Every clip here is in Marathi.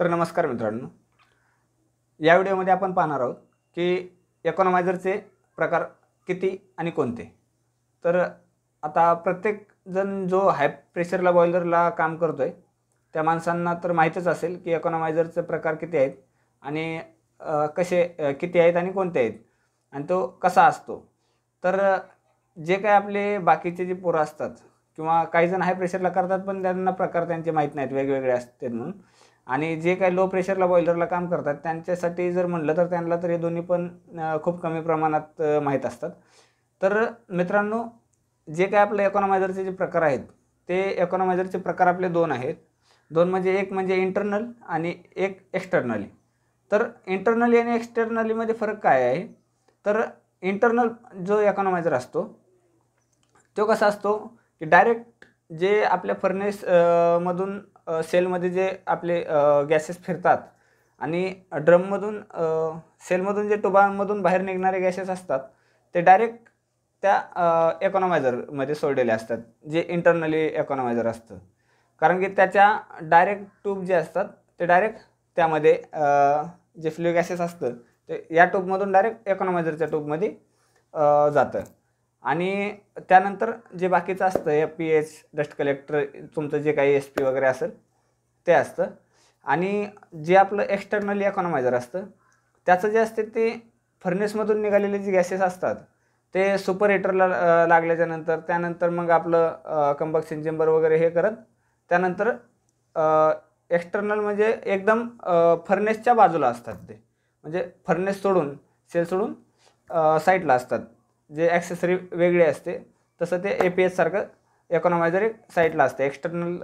तर नमस्कार मित्रांनो या व्हिडिओमध्ये आपण पाहणार आहोत की एकोनॉमायझरचे प्रकार किती आणि कोणते तर आता प्रत्येकजण जो हाय प्रेशरला बॉयलरला काम करतो आहे त्या माणसांना तर माहीतच असेल की एकोनॉमायझरचे प्रकार किती आहेत आणि कसे किती आहेत आणि कोणते आहेत आणि तो कसा असतो तर जे काय आपले बाकीचे जे पोरं असतात किंवा काहीजण हाय प्रेशरला करतात पण त्यांना प्रकार त्यांचे माहीत नाहीत वेगवेगळे असतात म्हणून आणि जे काही लो प्रेशरला बॉयलरला काम करतात त्यांच्यासाठी जर म्हणलं तर त्यांना तर हे दोन्ही पण खूप कमी प्रमाणात माहीत असतात तर मित्रांनो जे काय आपले इकॉनॉमायझरचे जे प्रकार आहेत ते इकॉनॉमायझरचे प्रकार आपले दोन आहेत दोन म्हणजे एक म्हणजे इंटरनल आणि एक एक्स्टर्नली तर इंटरनली आणि एक्स्टर्नलीमध्ये फरक काय आहे तर इंटरनल जो इकॉनॉमायझर असतो तो कसा असतो की डायरेक्ट जे आपल्या मधून सेलमध्ये जे आपले गॅसेस फिरतात आणि ड्रममधून सेलमधून जे टोबांमधून बाहेर निघणारे गॅसेस असतात ते डायरेक्ट त्या एकोनॉमायझरमध्ये सोडलेले असतात जे इंटरनली एकॉनॉमायझर असतं कारण की त्याच्या डायरेक्ट ट्यूब जे असतात ते डायरेक्ट त्यामध्ये जे फ्ल्यू गॅसेस असतं ते या ट्यूबमधून डायरेक्ट एकॉनॉमायझरच्या ट्यूबमध्ये जातं आणि त्यानंतर जे बाकीचं असतं F P H dust collector तुमचं जे काही एस पी वगैरे असेल ते असतं आणि जे आपलं एक्स्टर्नल इकॉनॉमायझर असतं त्याचं जे असते ते फर्नेसमधून निघालेले जे गॅसेस असतात ते सुपर हिटरला लागल्याच्यानंतर त्यानंतर मग आपलं कंबक्शन चेंबर वगैरे हे करत त्यानंतर एक्स्टर्नल म्हणजे एकदम फर्नेसच्या बाजूला असतात ते म्हणजे फर्नेस सोडून सेल सोडून साईडला असतात जे ॲक्सेसरी वेगळी असते तसं ते ए पी एससारखं इकॉनॉमायझर एक साईटला असतं एक्स्टर्नल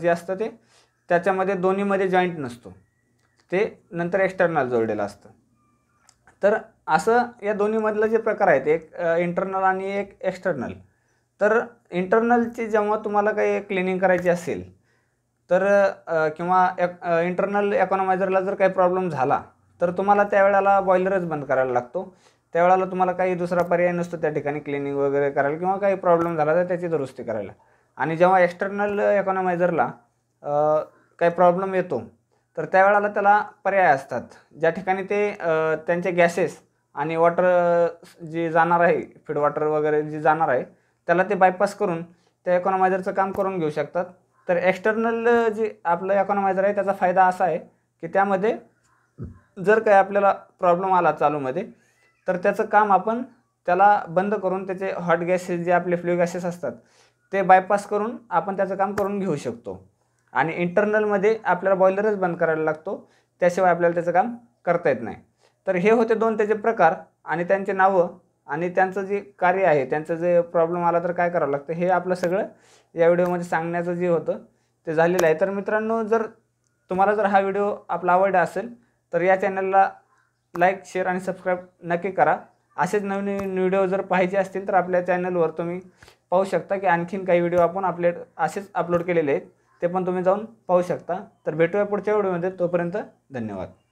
जे असतं ते त्याच्यामध्ये दोन्हीमध्ये जॉईंट नसतो ते नंतर एक्सटर्नल जोडलेलं असतं तर असं या दोन्हीमधलं जे प्रकार आहेत एक इंटरनल आणि एक एक्स्टर्नल तर इंटरनलची जेव्हा तुम्हाला काही क्लिनिंग करायची असेल तर किंवा एक इंटरनल इकॉनॉमायझरला जर काही प्रॉब्लेम झाला तर तुम्हाला त्यावेळेला बॉयलरच बंद करायला लागतो त्यावेळेला तुम्हाला काही दुसरा पर्याय नसतो त्या ठिकाणी क्लिनिंग वगैरे करायला किंवा काही प्रॉब्लेम झाला तर त्याची दुरुस्ती करायला आणि जेव्हा एक्स्टर्नल इकॉनॉमायझरला काही प्रॉब्लेम येतो तर त्यावेळेला त्याला पर्याय असतात ज्या ठिकाणी ते त्यांचे गॅसेस आणि वॉटर जे जाणार आहे फीड वॉटर वगैरे जे जाणार आहे त्याला ते बायपास करून त्या इकॉनॉमायझरचं काम करून घेऊ शकतात तर एक्स्टर्नल जे आपलं इकॉनॉमायझर आहे त्याचा फायदा असा आहे की त्यामध्ये जर काही आपल्याला प्रॉब्लेम आला चालूमध्ये तर त्याचं काम आपण त्याला बंद करून त्याचे हॉट गॅसेस जे आपले फ्ल्यू गॅसेस असतात ते बायपास करून आपण त्याचं काम करून घेऊ शकतो आणि इंटरनलमध्ये आपल्याला बॉयलरच बंद करायला लागतो त्याशिवाय आपल्याला त्याचं काम करता येत नाही तर हे होते दोन त्याचे प्रकार आणि त्यांचे नावं आणि त्यांचं जे कार्य आहे त्यांचं जे प्रॉब्लेम आला तर काय करावं लागतं हे आपलं सगळं या व्हिडिओमध्ये सांगण्याचं जे होतं ते झालेलं आहे तर मित्रांनो जर तुम्हाला जर हा व्हिडिओ आपला आवडला असेल तर या चॅनलला लाईक शेअर आणि सबस्क्राईब नक्की करा असेच नवीन नवीन व्हिडिओ जर पाहिजे असतील तर आपल्या चॅनलवर तुम्ही पाहू शकता की आणखीन काही व्हिडिओ आपण आपले असेच अपलोड केलेले आहेत ते पण तुम्ही जाऊन पाहू शकता तर भेटूया पुढच्या व्हिडिओमध्ये तोपर्यंत धन्यवाद